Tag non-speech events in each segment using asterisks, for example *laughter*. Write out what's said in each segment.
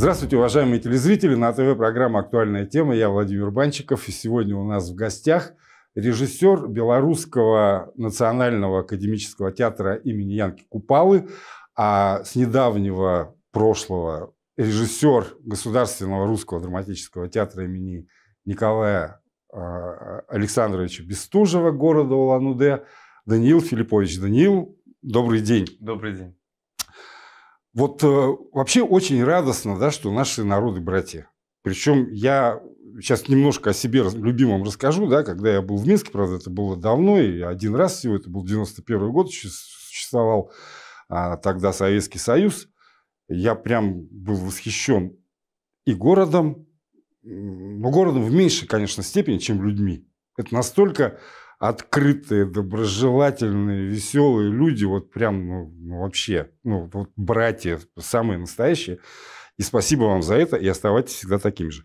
Здравствуйте, уважаемые телезрители. На ТВ программа «Актуальная тема». Я Владимир Банчиков. И сегодня у нас в гостях режиссер Белорусского национального академического театра имени Янки Купалы, а с недавнего прошлого режиссер Государственного русского драматического театра имени Николая а, Александровича Бестужева города Улан-Удэ Даниил Филиппович. Даниил, добрый день. Добрый день. Вот э, вообще очень радостно, да, что наши народы братья. Причем я сейчас немножко о себе любимом расскажу, да, когда я был в Минске, правда, это было давно, и один раз всего, это был 91 год, существовал а, тогда Советский Союз. Я прям был восхищен и городом, но ну, городом в меньшей, конечно, степени, чем людьми. Это настолько открытые, доброжелательные, веселые люди, вот прям ну, ну, вообще, ну вот братья самые настоящие. И спасибо вам за это, и оставайтесь всегда таким же.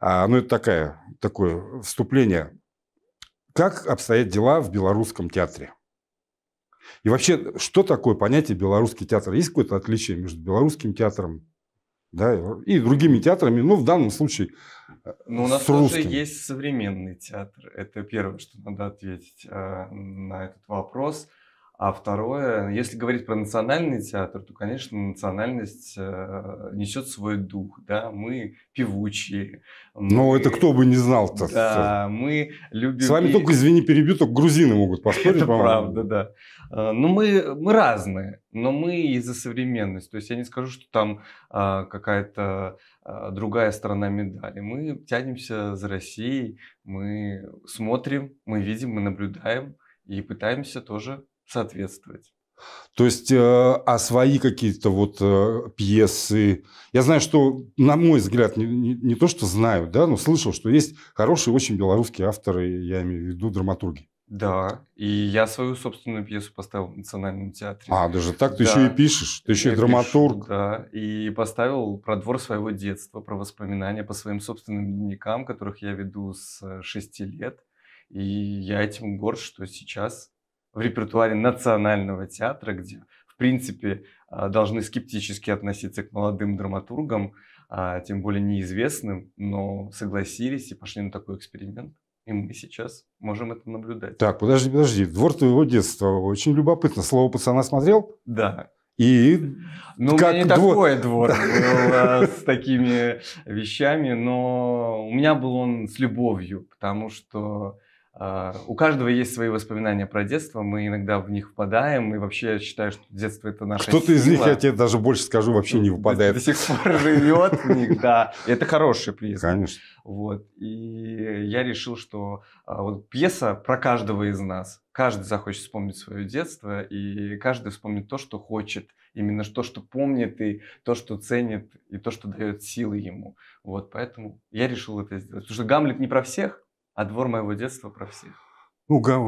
А, ну это такая, такое вступление. Как обстоят дела в белорусском театре? И вообще, что такое понятие белорусский театр? Есть какое-то отличие между белорусским театром да, и другими театрами, ну в данном случае ну, у нас с тоже есть современный театр. Это первое, что надо ответить э, на этот вопрос. А второе, если говорить про национальный театр, то, конечно, национальность э, несет свой дух, да, мы певучие. Ну, мы, ну, это кто бы не знал-то. Да, мы любим... С вами только, извини, перебью, только грузины могут поспорить, Это правда, да. Э, но ну, мы, мы разные, но мы и за современность. То есть я не скажу, что там э, какая-то э, другая сторона медали. Мы тянемся за Россией, мы смотрим, мы видим, мы наблюдаем и пытаемся тоже соответствовать. То есть, э, а свои какие-то вот э, пьесы... Я знаю, что, на мой взгляд, не, не, не то, что знаю, да, но слышал, что есть хорошие очень белорусские авторы, я имею в виду драматурги. Да, и я свою собственную пьесу поставил в Национальном театре. А, даже так? Ты да. еще и пишешь? Ты еще я и драматург? Пишу, да, и поставил про двор своего детства, про воспоминания по своим собственным дневникам, которых я веду с 6 э, лет. И я этим горд, что сейчас в репертуаре Национального театра, где, в принципе, а, должны скептически относиться к молодым драматургам, а, тем более неизвестным, но согласились и пошли на такой эксперимент. И мы сейчас можем это наблюдать. Так, подожди, подожди. Двор твоего детства. Очень любопытно. Слово пацана смотрел? Да. И ну, как у меня не двор... такой двор *laughs* был а, с такими вещами, но у меня был он с любовью, потому что а, у каждого есть свои воспоминания про детство, мы иногда в них впадаем, и вообще я считаю, что детство это наша что то из них, я тебе даже больше скажу, вообще не выпадает. До, до сих пор живет в них, да. Это хороший приз. Конечно. Вот. И я решил, что а, вот пьеса про каждого из нас. Каждый захочет вспомнить свое детство, и каждый вспомнит то, что хочет, именно то, что помнит, и то, что ценит, и то, что дает силы ему. Вот поэтому я решил это сделать. Потому что Гамлет не про всех, а двор моего детства про всех. Ну, гам...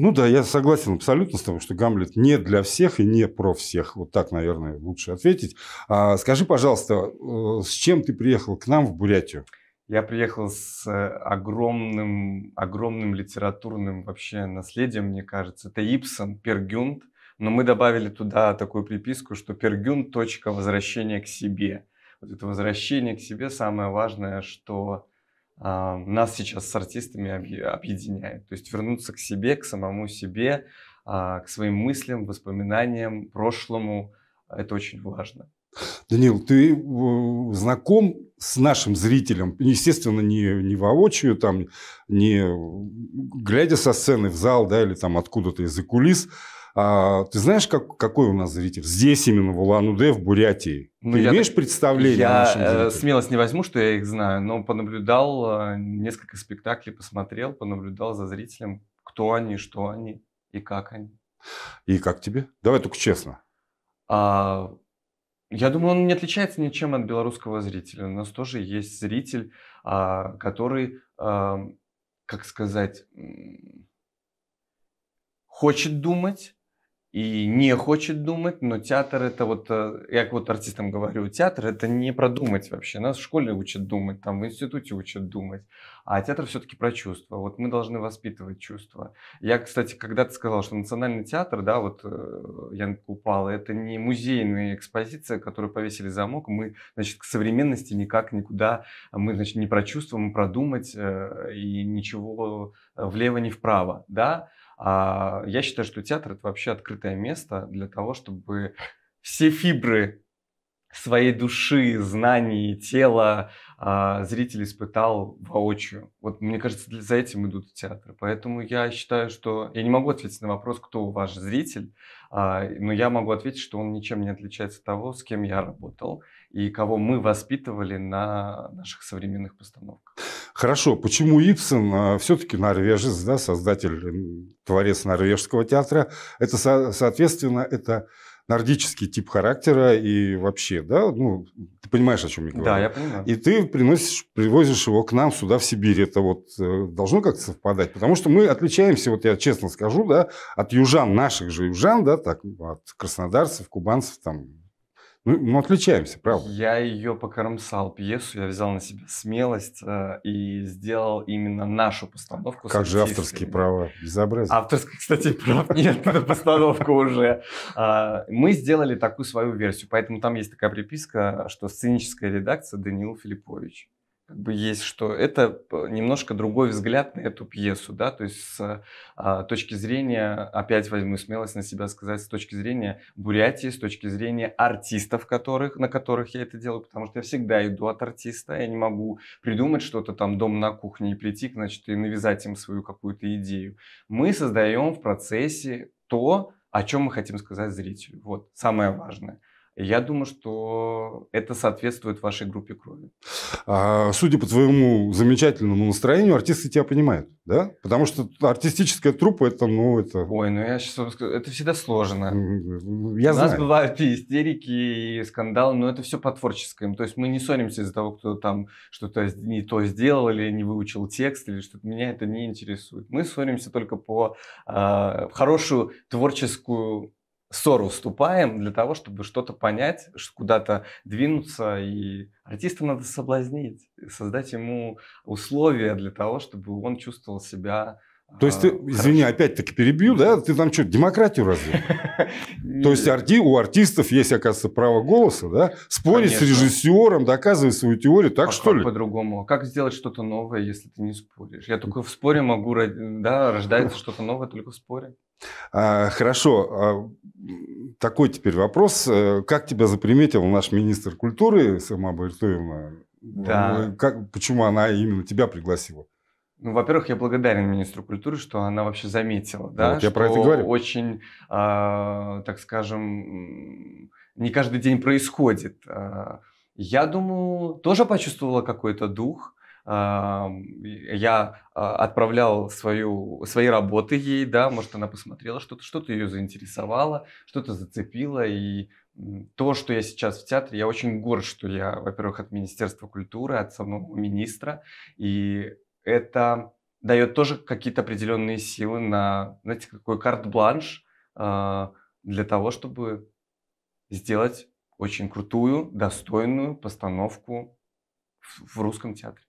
ну да, я согласен абсолютно с тобой, что Гамлет не для всех и не про всех. Вот так, наверное, лучше ответить. А скажи, пожалуйста, э, с чем ты приехал к нам в Бурятию? Я приехал с э, огромным, огромным литературным вообще наследием, мне кажется. Это Ипсон, Пергюнд. Но мы добавили туда такую приписку, что Пергюнд – точка возвращения к себе. Вот это возвращение к себе самое важное, что а, нас сейчас с артистами объединяет. То есть вернуться к себе, к самому себе, а, к своим мыслям, воспоминаниям, прошлому. Это очень важно. Данил, ты э, знаком с нашим зрителем, естественно, не, не воочию, там, не глядя со сцены в зал, да, или там откуда-то из-за кулис, а, ты знаешь, как, какой у нас зритель? Здесь именно, в Улан-Удэ, в Бурятии. Ну, ты я имеешь так, представление Я э, смелость не возьму, что я их знаю, но понаблюдал э, несколько спектаклей, посмотрел, понаблюдал за зрителем, кто они, что они и как они. И как тебе? Давай только честно. А, я думаю, он не отличается ничем от белорусского зрителя. У нас тоже есть зритель, а, который, а, как сказать, хочет думать, и не хочет думать, но театр это вот, э, я вот артистам говорю, театр это не продумать вообще. Нас в школе учат думать, там в институте учат думать. А театр все-таки про чувства. Вот мы должны воспитывать чувства. Я, кстати, когда-то сказал, что национальный театр, да, вот э, Ян Купала, это не музейная экспозиция, которую повесили замок. Мы, значит, к современности никак никуда, мы, значит, не про чувства, мы продумать э, и ничего влево, не вправо, да. А, я считаю, что театр это вообще открытое место для того, чтобы все фибры своей души, знаний, тела э, зритель испытал воочию. Вот мне кажется, для, за этим идут театры. Поэтому я считаю, что я не могу ответить на вопрос, кто ваш зритель, э, но я могу ответить, что он ничем не отличается от того, с кем я работал и кого мы воспитывали на наших современных постановках. Хорошо, почему Ипсон а, все-таки норвежец, да, создатель, творец норвежского театра? Это, соответственно, это нордический тип характера и вообще, да, ну, ты понимаешь, о чем я говорю. Да, я понимаю. И ты приносишь, привозишь его к нам сюда, в Сибирь. Это вот э, должно как-то совпадать, потому что мы отличаемся, вот я честно скажу, да, от южан, наших же южан, да, так, от краснодарцев, кубанцев, там, ну, мы отличаемся, правда. Я ее покормсал пьесу, я взял на себя смелость э, и сделал именно нашу постановку. Как же авторские права? Безобразие. Авторских, кстати, прав нет на постановка уже. А, мы сделали такую свою версию, поэтому там есть такая приписка, что сценическая редакция Даниил Филиппович как бы есть, что это э, немножко другой взгляд на эту пьесу, да, то есть с а, точки зрения, опять возьму смелость на себя сказать, с точки зрения Бурятии, с точки зрения артистов, которых, на которых я это делаю, потому что я всегда иду от артиста, я не могу придумать что-то там дом на кухне и прийти, значит, и навязать им свою какую-то идею. Мы создаем в процессе то, о чем мы хотим сказать зрителю. Вот самое важное. Я думаю, что это соответствует вашей группе крови. А, судя по твоему замечательному настроению, артисты тебя понимают, да? Потому что артистическая труппа это, ну, это... Ой, ну я сейчас вам скажу, это всегда сложно. Я У знаю. нас бывают и истерики, и скандалы, но это все по творческому. То есть мы не ссоримся из-за того, кто там что-то не то сделал или не выучил текст, или что-то. Меня это не интересует. Мы ссоримся только по э, хорошую творческую ссору уступаем для того, чтобы что-то понять, куда-то двинуться. И артиста надо соблазнить, создать ему условия для того, чтобы он чувствовал себя то есть, ты, а, извини, опять-таки перебью, да? Ты там что, демократию разве? *laughs* То есть, у артистов есть, оказывается, право голоса, да? Спорить с режиссером, доказывать свою теорию, так а что ли? по-другому? Как сделать что-то новое, если ты не споришь? Я только в споре могу, да, рождается что-то новое только в споре. А, хорошо. Такой теперь вопрос. Э, как тебя заприметил наш министр культуры Сама Байтоевна? Да. Э, как, почему она именно тебя пригласила? Ну, во-первых, я благодарен министру культуры, что она вообще заметила, да, вот я что про это говорю. очень, э, так скажем, не каждый день происходит. А, я думаю, тоже почувствовала какой-то дух. А, я отправлял свою, свои работы ей, да, может, она посмотрела что-то, что-то ее заинтересовало, что-то зацепило, и то, что я сейчас в театре, я очень горд, что я, во-первых, от Министерства культуры, от самого министра, и это дает тоже какие-то определенные силы на, знаете, какой карт-бланш э, для того, чтобы сделать очень крутую, достойную постановку в, в русском театре.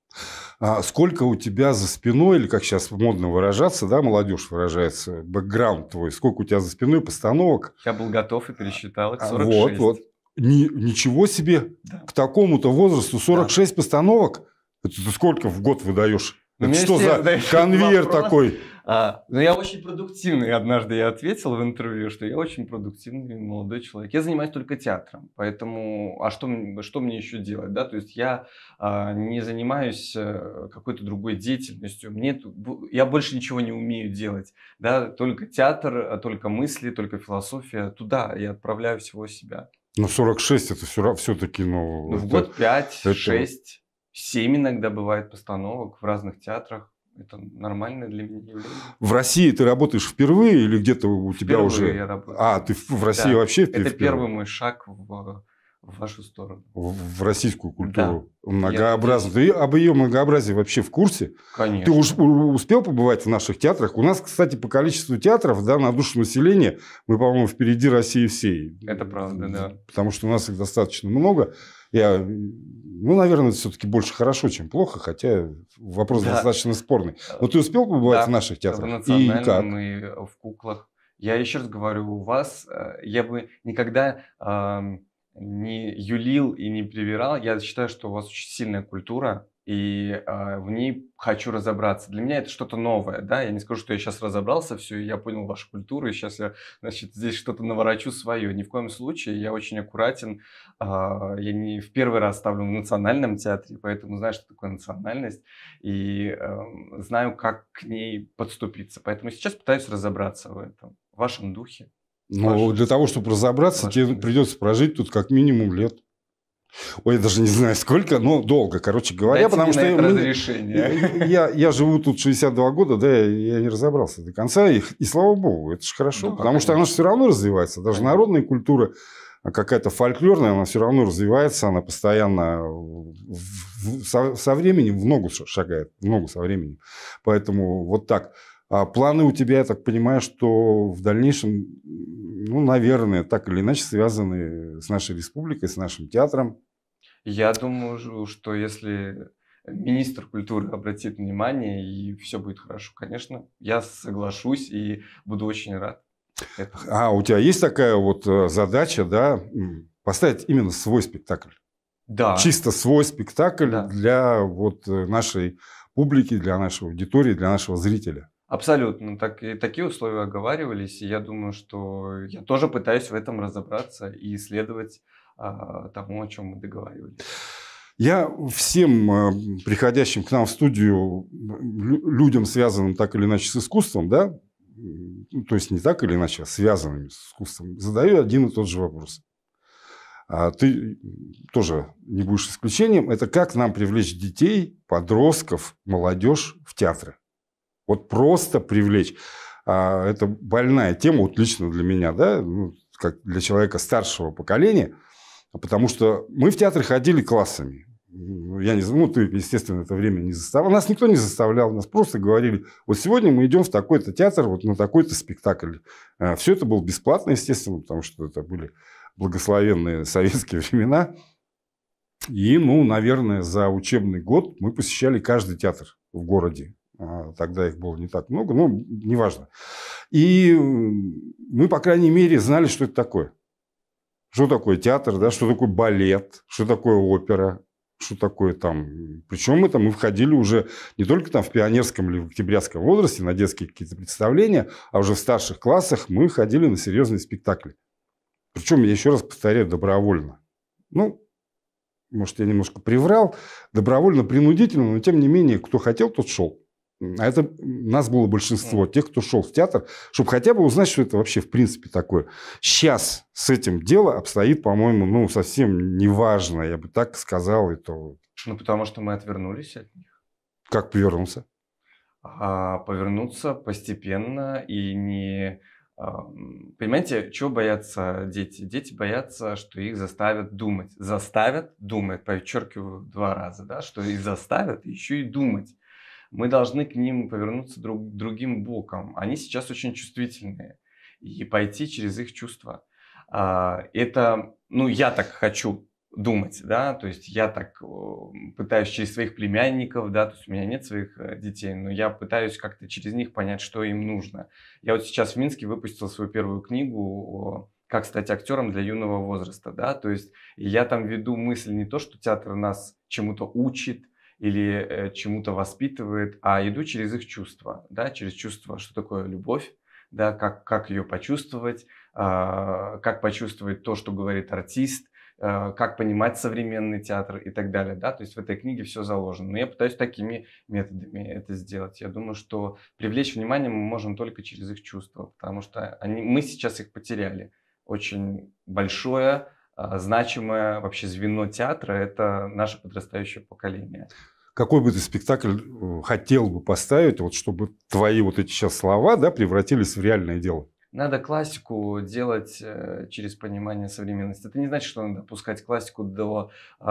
А сколько у тебя за спиной, или как сейчас модно выражаться, да, молодежь выражается, бэкграунд твой, сколько у тебя за спиной постановок? Я был готов и пересчитал их 46. А, вот, вот. Ни, ничего себе! Да. К такому-то возрасту 46 да. постановок? Это ты сколько в год выдаешь? Это ну, что за конвейер вопрос. такой? А, ну я очень продуктивный. Однажды я ответил в интервью, что я очень продуктивный молодой человек. Я занимаюсь только театром, поэтому а что, что мне еще делать, да? То есть я а, не занимаюсь э, какой-то другой деятельностью. Мне я больше ничего не умею делать, да? Только театр, а, только мысли, только философия. Туда я отправляю всего себя. Ну, 46 это все, все-таки, ну... ну в год 5-6. Семь иногда бывает постановок в разных театрах. Это нормально для меня явление. В России ты работаешь впервые или где-то у впервые тебя уже... Я работаю. А, ты в России да. вообще Это первый мой шаг в, в вашу сторону. В, в российскую культуру. Да. Многообразно. Я... Ты об ее многообразии вообще в курсе? Конечно. Ты уж успел побывать в наших театрах? У нас, кстати, по количеству театров да, на душу населения мы, по-моему, впереди России всей. Это правда, да. Потому что у нас их достаточно много. Я, ну, наверное, все-таки больше хорошо, чем плохо, хотя вопрос да. достаточно спорный. Э, Но ты успел побывать да, в наших театрах? И как? Мы в куклах. Я еще раз говорю, у вас э, я бы никогда э, не юлил и не привирал. Я считаю, что у вас очень сильная культура и э, в ней хочу разобраться. Для меня это что-то новое, да, я не скажу, что я сейчас разобрался все, я понял вашу культуру, и сейчас я, значит, здесь что-то наворачу свое. Ни в коем случае, я очень аккуратен, э, я не в первый раз ставлю в национальном театре, поэтому знаю, что такое национальность, и э, знаю, как к ней подступиться. Поэтому сейчас пытаюсь разобраться в этом, в вашем духе. Но ну, для того, чтобы разобраться, вашем... тебе придется прожить тут как минимум лет. Ой, я даже не знаю сколько, но долго, короче говоря, Дайте потому что я, ну, разрешение. Я, я живу тут 62 года, да, я, не разобрался до конца, и, и слава богу, это же хорошо, ну, потому что она же все равно развивается, даже конечно. народная культура а какая-то фольклорная, она все равно развивается, она постоянно в, в, со, со временем в ногу шагает, в ногу со временем, поэтому вот так. А планы у тебя, я так понимаю, что в дальнейшем, ну, наверное, так или иначе связаны с нашей республикой, с нашим театром. Я думаю, что если министр культуры обратит внимание, и все будет хорошо. Конечно, я соглашусь и буду очень рад. Этому. А у тебя есть такая вот э, задача, да, поставить именно свой спектакль? Да. Чисто свой спектакль да. для вот э, нашей публики, для нашей аудитории, для нашего зрителя. Абсолютно. Так, и такие условия оговаривались, и я думаю, что я тоже пытаюсь в этом разобраться и исследовать а, тому, о чем мы договаривались. Я всем а, приходящим к нам в студию людям, связанным так или иначе с искусством, да, ну, то есть не так или иначе, а связанными с искусством, задаю один и тот же вопрос. А ты тоже не будешь исключением. Это как нам привлечь детей, подростков, молодежь в театры? Вот просто привлечь. А, это больная тема, вот лично для меня, да, ну, как для человека старшего поколения, потому что мы в театр ходили классами. Ну, я не знаю, ну, ты, естественно, это время не заставлял. Нас никто не заставлял, нас просто говорили, вот сегодня мы идем в такой-то театр, вот на такой-то спектакль. А, все это было бесплатно, естественно, потому что это были благословенные советские времена. И, ну, наверное, за учебный год мы посещали каждый театр в городе. А, тогда их было не так много, но неважно. И мы, по крайней мере, знали, что это такое. Что такое театр, да, что такое балет, что такое опера, что такое там. Причем мы там мы входили уже не только там в пионерском или в октябрятском возрасте на детские какие-то представления, а уже в старших классах мы ходили на серьезные спектакли. Причем, я еще раз повторяю, добровольно. Ну, может, я немножко приврал, добровольно-принудительно, но тем не менее, кто хотел, тот шел. А это нас было большинство, тех, кто шел в театр, чтобы хотя бы узнать, что это вообще в принципе такое. Сейчас с этим дело обстоит, по-моему, ну, совсем неважно, я бы так сказал. И то... Ну, потому что мы отвернулись от них. Как повернулся? А, повернуться постепенно и не... А, понимаете, чего боятся дети? Дети боятся, что их заставят думать. Заставят думать, подчеркиваю два раза, да, что их заставят еще и думать мы должны к ним повернуться друг, другим боком. Они сейчас очень чувствительные. И пойти через их чувства. А, это, ну, я так хочу думать, да, то есть я так э, пытаюсь через своих племянников, да, то есть у меня нет своих э, детей, но я пытаюсь как-то через них понять, что им нужно. Я вот сейчас в Минске выпустил свою первую книгу «Как стать актером для юного возраста», да, то есть я там веду мысль не то, что театр нас чему-то учит, или э, чему-то воспитывает, а иду через их чувства, да, через чувство, что такое любовь, да, как, как ее почувствовать, а, как почувствовать то, что говорит артист, а, как понимать современный театр и так далее, да, то есть в этой книге все заложено. Но я пытаюсь такими методами это сделать. Я думаю, что привлечь внимание мы можем только через их чувства, потому что они, мы сейчас их потеряли. Очень большое, а, значимое вообще звено театра – это наше подрастающее поколение какой бы ты спектакль э, хотел бы поставить, вот чтобы твои вот эти сейчас слова да, превратились в реальное дело? Надо классику делать э, через понимание современности. Это не значит, что надо пускать классику до э,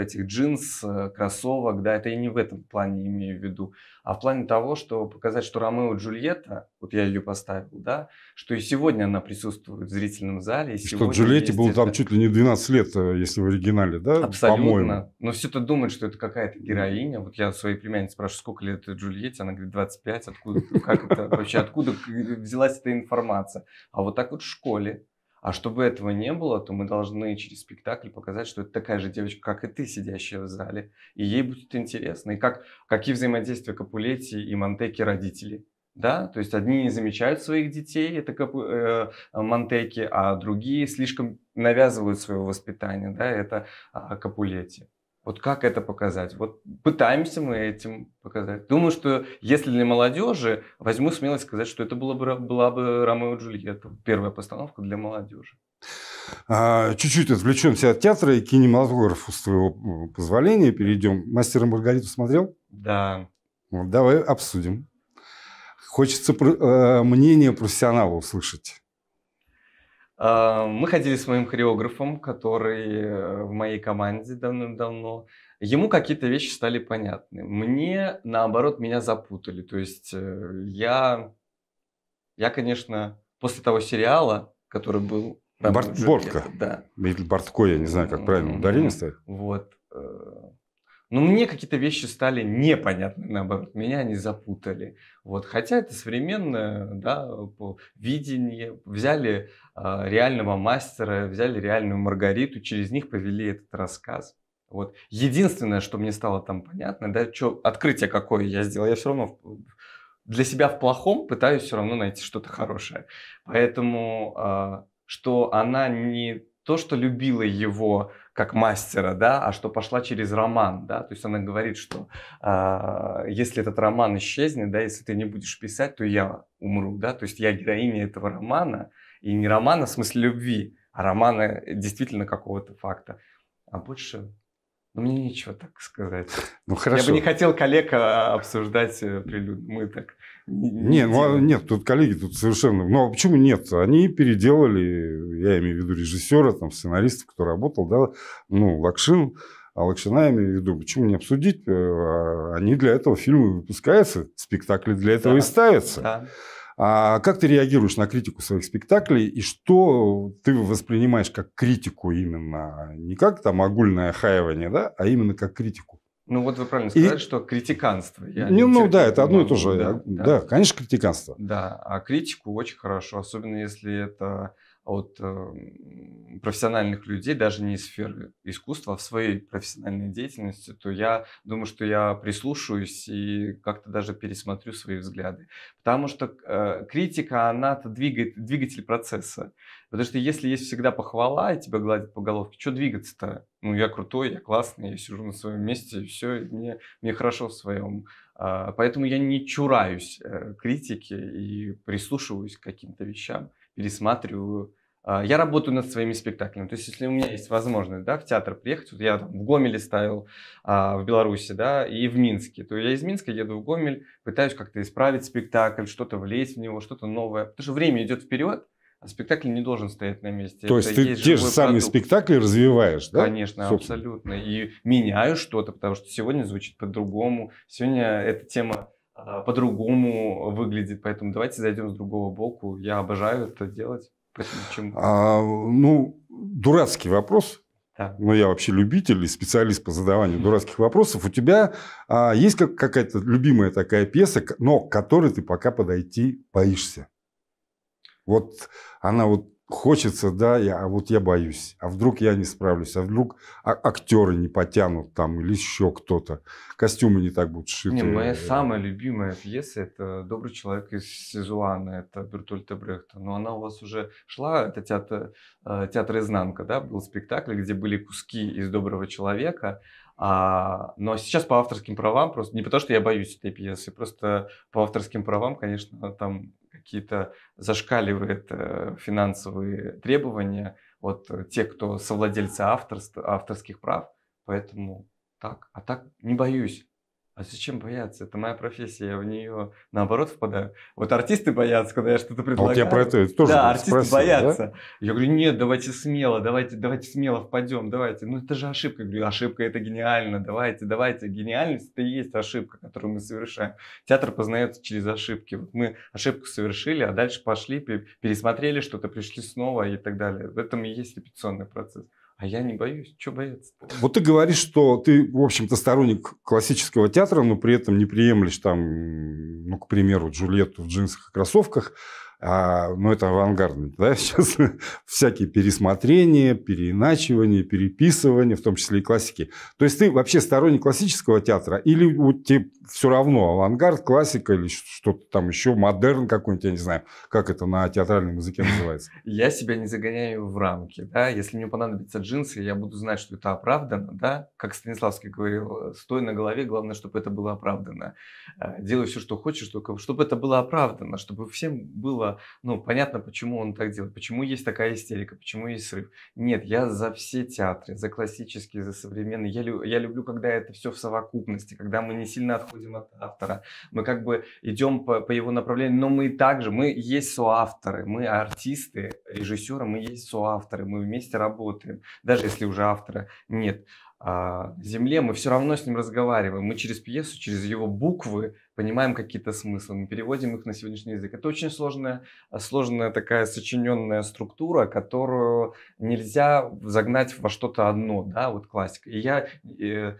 этих джинс, кроссовок, да, это я не в этом плане имею в виду а в плане того, что показать, что Ромео и Джульетта, вот я ее поставил, да, что и сегодня она присутствует в зрительном зале. И, и что Джульетте было это... там чуть ли не 12 лет, э, если в оригинале, да? Абсолютно. Но все-то думают, что это какая-то героиня. Вот я своей племяннице спрашиваю, сколько лет Джульетте, она говорит, 25, откуда, как это вообще, откуда взялась эта информация? А вот так вот в школе а чтобы этого не было, то мы должны через спектакль показать, что это такая же девочка, как и ты, сидящая в зале, и ей будет интересно. И как, какие взаимодействия Капулетти и Монтеки родителей. Да, то есть одни не замечают своих детей, это как э, Монтеки, а другие слишком навязывают свое воспитание, да, это э, Капулетти. Вот как это показать? Вот пытаемся мы этим показать. Думаю, что если для молодежи, возьму смелость сказать, что это была бы, была бы Ромео и Джульетта. Первая постановка для молодежи. А, чуть-чуть отвлечемся от театра и кинематографу, с твоего позволения, перейдем. «Мастера Маргариту» смотрел? Да. Вот, давай обсудим. Хочется э, мнение профессионала услышать. А, мы ходили с моим хореографом, который э, в моей команде давным-давно. Ему какие-то вещи стали понятны. Мне, наоборот, меня запутали. То есть э, я, я конечно, после того сериала, который был... Борт, Бортка. Да. Бортко, я не знаю, как правильно ударение стоит. Вот. Э, но мне какие-то вещи стали непонятны, наоборот, меня они запутали. Вот. Хотя это современное да, видение. Взяли э, реального мастера, взяли реальную Маргариту, через них повели этот рассказ. Вот. Единственное, что мне стало там понятно, да, что открытие какое я сделал, я все равно для себя в плохом пытаюсь все равно найти что-то хорошее. Поэтому, э, что она не то, что любила его как мастера, да, а что пошла через роман, да, то есть она говорит, что э, если этот роман исчезнет, да, если ты не будешь писать, то я умру, да, то есть я героиня этого романа, и не романа в смысле любви, а романа э, действительно какого-то факта, а больше ну, мне нечего так сказать. Ну, хорошо. Я бы не хотел коллега обсуждать э, прилюдно. Мы так нет, ну, а нет, тут коллеги тут совершенно... Ну, а почему нет? Они переделали, я имею в виду режиссера, там, сценариста, кто работал, да, ну, Лакшин, а Лакшина я имею в виду, почему не обсудить? Э, а они для этого фильмы выпускаются, спектакли для этого да. и ставятся. Да. А как ты реагируешь на критику своих спектаклей и что ты воспринимаешь как критику именно? Не как там огульное хаивание, да, а именно как критику? Ну вот вы правильно сказали, и... что критиканство. Я ну, ну да, это одно и то же. Да, да. да, конечно, критиканство. Да, а критику очень хорошо, особенно если это от э, профессиональных людей, даже не из сферы искусства, а в своей профессиональной деятельности, то я думаю, что я прислушаюсь и как-то даже пересмотрю свои взгляды. Потому что э, критика, она то двигает, двигатель процесса. Потому что если есть всегда похвала и тебя гладят по головке, что двигаться-то? Ну, я крутой, я классный, я сижу на своем месте, и все, и мне, мне хорошо в своем. Э, а, поэтому я не чураюсь э, критики и прислушиваюсь к каким-то вещам пересматриваю. А, я работаю над своими спектаклями. То есть, если у меня есть возможность да, в театр приехать, вот я там в Гомеле ставил, а, в Беларуси, да, и в Минске, то я из Минска еду в Гомель, пытаюсь как-то исправить спектакль, что-то влезть в него, что-то новое. Потому что время идет вперед, а спектакль не должен стоять на месте. То есть Это ты есть те же самые спектакли развиваешь, да? Конечно, Собственно. абсолютно. И меняю что-то, потому что сегодня звучит по-другому. Сегодня эта тема а, по-другому выглядит. Поэтому давайте зайдем с другого боку. Я обожаю это делать. Почему? А, ну, дурацкий вопрос. Да. Ну, я вообще любитель и специалист по задаванию *laughs* дурацких вопросов. У тебя а, есть как, какая-то любимая такая пьеса, но к которой ты пока подойти боишься? Вот она вот хочется, да, я, а вот я боюсь, а вдруг я не справлюсь, а вдруг а, актеры не потянут там или еще кто-то, костюмы не так будут шиты. Не, моя самая любимая пьеса это «Добрый человек» из Сезуана, это Бертольта Брехта, но она у вас уже шла, это театр, э, театр «Изнанка», да, был спектакль, где были куски из «Доброго человека», а, но сейчас по авторским правам, просто не потому что я боюсь этой пьесы, просто по авторским правам, конечно, там какие-то зашкаливает э, финансовые требования от э, тех, кто совладельцы авторств, авторских прав. Поэтому так. А так не боюсь. А зачем бояться? Это моя профессия, я в нее наоборот впадаю. Вот артисты боятся, когда я что-то а предлагаю. А вот я про это тоже Да, артисты спросил, боятся. Да? Я говорю, нет, давайте смело, давайте, давайте смело впадем, давайте. Ну это же ошибка. Я говорю, ошибка это гениально, давайте, давайте. Гениальность это и есть ошибка, которую мы совершаем. Театр познается через ошибки. Вот мы ошибку совершили, а дальше пошли, пересмотрели что-то, пришли снова и так далее. В этом и есть репетиционный процесс. А я не боюсь. Чего бояться Вот ты говоришь, что ты, в общем-то, сторонник классического театра, но при этом не приемлешь там, ну, к примеру, Джульетту в джинсах и кроссовках а, ну, это авангардно, да, *laughs* сейчас всякие пересмотрения, переиначивания, переписывания, в том числе и классики. То есть ты вообще сторонник классического театра или у тебя все равно авангард, классика или что-то там еще, модерн какой-нибудь, я не знаю, как это на театральном языке *laughs* называется? Я себя не загоняю в рамки, да, если мне понадобятся джинсы, я буду знать, что это оправдано, да, как Станиславский говорил, стой на голове, главное, чтобы это было оправдано. А, делай все, что хочешь, только чтобы это было оправдано, чтобы всем было было, ну, понятно, почему он так делает, почему есть такая истерика, почему есть срыв. Нет, я за все театры, за классические, за современные. Я, лю- я люблю, когда это все в совокупности, когда мы не сильно отходим от автора. Мы как бы идем по, по его направлению, но мы и также, мы есть соавторы, мы артисты, режиссеры, мы есть соавторы, мы вместе работаем, даже если уже автора нет. А, земле мы все равно с ним разговариваем, мы через пьесу, через его буквы понимаем какие-то смыслы, мы переводим их на сегодняшний язык. Это очень сложная, э, сложная такая сочиненная структура, которую нельзя загнать во что-то одно, да, вот классика. И я э,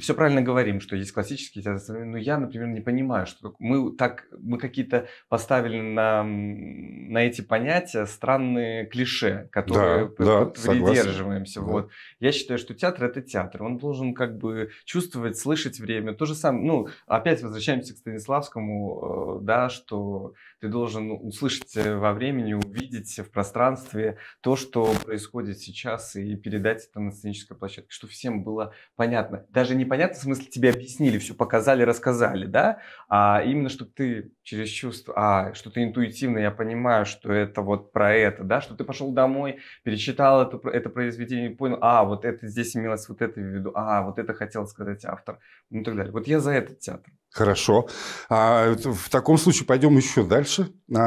все правильно говорим, что есть классические театры, но я, например, не понимаю, что мы так, мы какие-то поставили на, на эти понятия странные клише, которые да, да, придерживаемся. Согласен. Вот. Я считаю, что театр это театр, он должен как бы чувствовать, слышать время. То же самое, ну, опять возвращаемся возвращаемся к Станиславскому, э, да, что ты должен услышать во времени, увидеть в пространстве то, что происходит сейчас, и передать это на сценической площадке, чтобы всем было понятно. Даже непонятно, в смысле, тебе объяснили, все показали, рассказали, да, а именно, чтобы ты через чувство, а, что то интуитивно, я понимаю, что это вот про это, да, что ты пошел домой, перечитал это, это произведение и понял, а, вот это здесь имелось вот это в виду, а, вот это хотел сказать автор, ну и так далее. Вот я за этот театр. Хорошо. А, в таком случае пойдем еще дальше. А,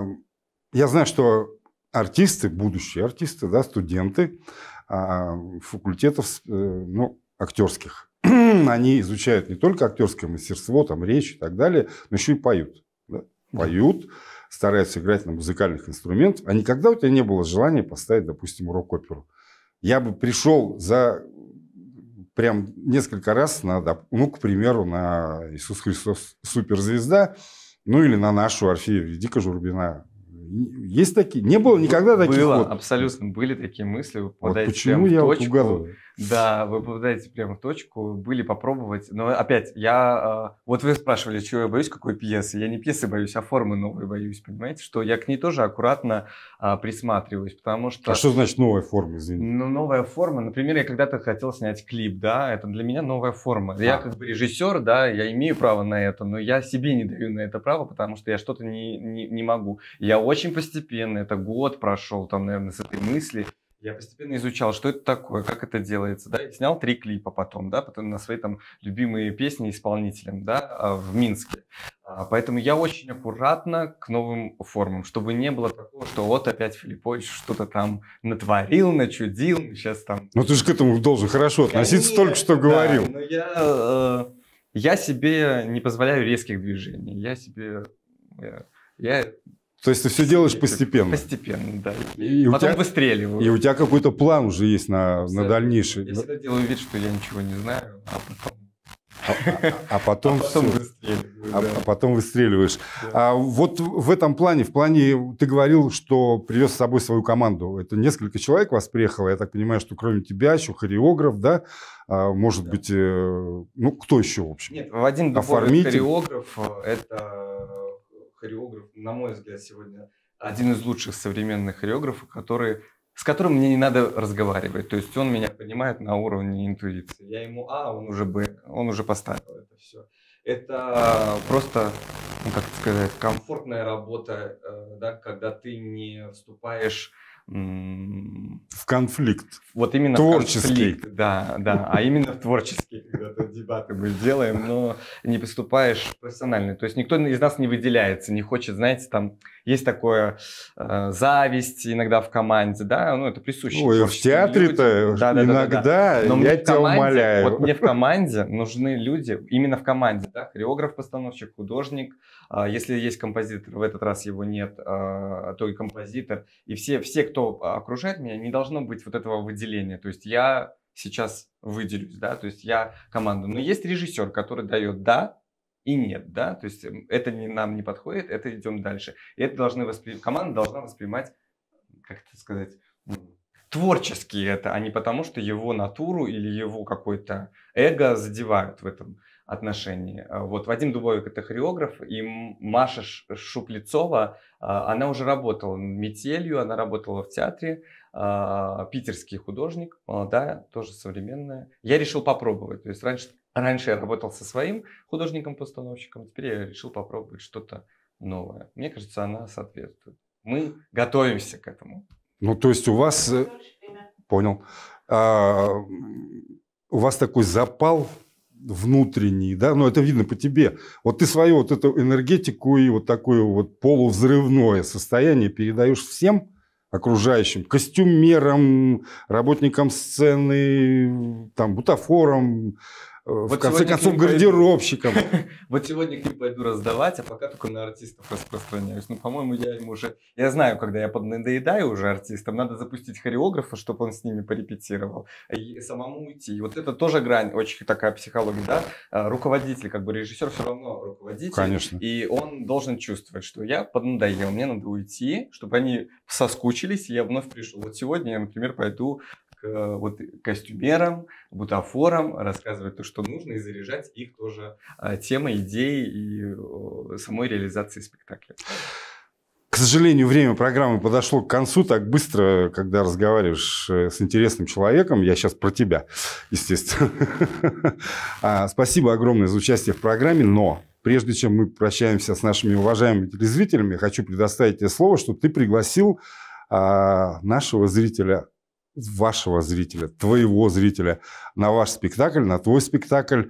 а, я знаю, что артисты, будущие артисты, да, студенты а, факультетов, э, ну, актерских, *clears throat* они изучают не только актерское мастерство, там, речь и так далее, но еще и поют. Да? Поют, стараются играть на музыкальных инструментах. А никогда у тебя не было желания поставить, допустим, рок-оперу? Я бы пришел за прям несколько раз надо, ну, к примеру, на Иисус Христос суперзвезда, ну, или на нашу Орфею Дика Журбина. Есть такие? Не было никогда таких Было, вот. абсолютно были такие мысли. Вы вот почему я точку. вот угадываю? Да, вы попадаете прямо в точку. Были попробовать, но опять, я... А, вот вы спрашивали, чего я боюсь, какой пьесы. Я не пьесы боюсь, а формы новые боюсь, понимаете? Что я к ней тоже аккуратно а, присматриваюсь, потому что... А что значит новая форма, извините? Ну, новая форма. Например, я когда-то хотел снять клип, да, это для меня новая форма. Я а. как бы режиссер, да, я имею право на это, но я себе не даю на это право, потому что я что-то не, не, не могу. Я очень постепенно, это год прошел, там, наверное, с этой мысли, я постепенно изучал, что это такое, как это делается, да, и снял три клипа потом, да, потом на свои там любимые песни исполнителям, да, а, в Минске. А, поэтому я очень аккуратно к новым формам, чтобы не было такого, что вот опять Филиппович что-то там натворил, начудил, сейчас там... Ну ты же к этому должен хорошо относиться, Конечно, только что говорил. Да, но я, э, я себе не позволяю резких движений, я себе... Я, я то есть ты все делаешь постепенно. Постепенно, да. И Потом тебя, выстреливаю. И у тебя какой-то план уже есть на, на дальнейший. Я всегда делаю вид, что я ничего не знаю, а потом а, а, а потом, *laughs* а потом выстреливаешь. А, да. а потом выстреливаешь. Да. А вот в этом плане, в плане, ты говорил, что привез с собой свою команду. Это несколько человек вас приехало. Я так понимаю, что кроме тебя еще хореограф, да? А, может да. быть, э, ну кто еще, в общем? Нет, Вадим Дубовый, хореограф, э, это хореограф, на мой взгляд, сегодня один из лучших современных хореографов, который, с которым мне не надо разговаривать. То есть он меня понимает на уровне интуиции. Я ему А, он уже Б, он уже поставил это все. Это просто, ну, как сказать, комфортная работа, э, да, когда ты не вступаешь в конфликт. Вот именно творческий. конфликт, да, да, *laughs* а именно в творческий, когда дебаты мы делаем, но не поступаешь профессионально. То есть никто из нас не выделяется, не хочет, знаете, там есть такое э, зависть иногда в команде, да, ну это присуще. Ой, в театре-то да, да, иногда, да, да, да. Но я тебя команде, умоляю. Вот мне в команде нужны люди, именно в команде, да, хореограф, постановщик, художник, э, если есть композитор, в этот раз его нет, э, то и композитор, и все, все, кто кто окружает меня, не должно быть вот этого выделения. То есть я сейчас выделюсь, да, то есть я команду, Но есть режиссер, который дает «да», и нет, да, то есть эм, это не, нам не подходит, это идем дальше. И это должны воспринимать, команда должна воспринимать, как это сказать, творчески это, а не потому, что его натуру или его какое-то эго задевают в этом отношении. А вот Вадим Дубовик – это хореограф, и Маша Шуплицова, а, она уже работала метелью, она работала в театре, а, питерский художник, молодая, тоже современная. Я решил попробовать, то есть раньше, раньше я работал со своим художником-постановщиком, теперь я решил попробовать что-то новое. Мне кажется, она соответствует. Мы готовимся к этому. Ну, то есть у вас... Э, понял. А, у вас такой запал внутренний, да, но ну, это видно по тебе. Вот ты свою вот эту энергетику и вот такое вот полувзрывное состояние передаешь всем окружающим, костюмерам, работникам сцены, там, бутафорам, Э, в вот конце концов, гардеробщиком. *laughs* вот сегодня к ним пойду раздавать, а пока только на артистов распространяюсь. Ну, по-моему, я ему уже... Я знаю, когда я поднадоедаю уже артистам, надо запустить хореографа, чтобы он с ними порепетировал, и самому уйти. И вот это тоже грань, очень такая психология, да? А, руководитель, как бы режиссер все равно руководитель. Конечно. И он должен чувствовать, что я поднадоел, мне надо уйти, чтобы они соскучились, и я вновь пришел. Вот сегодня я, например, пойду Э, вот костюмерам, бутафорам рассказывать то, что нужно, и заряжать их тоже э, темой, идеей и самой реализацией спектакля. К сожалению, время программы подошло к концу так быстро, когда разговариваешь э, с интересным человеком. Я сейчас про тебя, естественно. *laughs* А, спасибо огромное за участие в программе, но прежде чем мы прощаемся с нашими уважаемыми телезрителями, хочу предоставить тебе слово, что ты пригласил а, нашего зрителя вашего зрителя, твоего зрителя на ваш спектакль, на твой спектакль.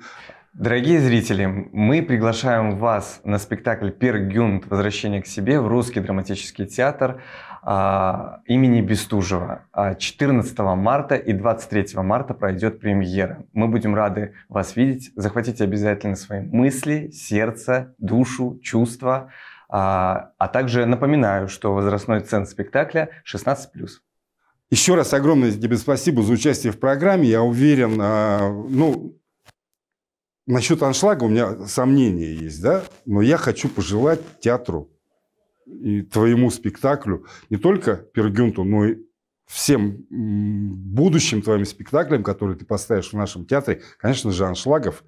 Дорогие зрители, мы приглашаем вас на спектакль «Пер Гюнд. Возвращение к себе» в Русский драматический театр а, имени Бестужева. 14 а марта и 23 марта пройдет премьера. Мы будем рады вас видеть. Захватите обязательно свои мысли, сердце, душу, чувства. А, а также напоминаю, что возрастной цен спектакля 16+. Еще раз огромное тебе спасибо за участие в программе. Я уверен, а, ну, насчет аншлага у меня сомнения есть, да, но я хочу пожелать театру и твоему спектаклю не только Пергюнту, но и всем будущим твоим спектаклям, которые ты поставишь в нашем театре, конечно же, аншлагов.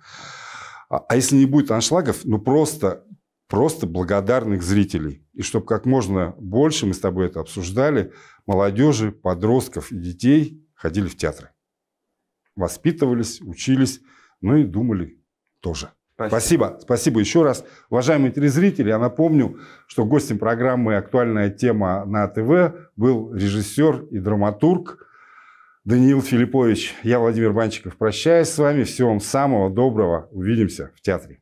А, а если не будет аншлагов, ну просто, просто благодарных зрителей и чтобы как можно больше, мы с тобой это обсуждали, молодежи, подростков и детей ходили в театры. Воспитывались, учились, ну и думали тоже. Спасибо. Спасибо. Спасибо еще раз. Уважаемые телезрители, я напомню, что гостем программы «Актуальная тема» на ТВ был режиссер и драматург Даниил Филиппович. Я, Владимир Банчиков, прощаюсь с вами. Всего вам самого доброго. Увидимся в театре.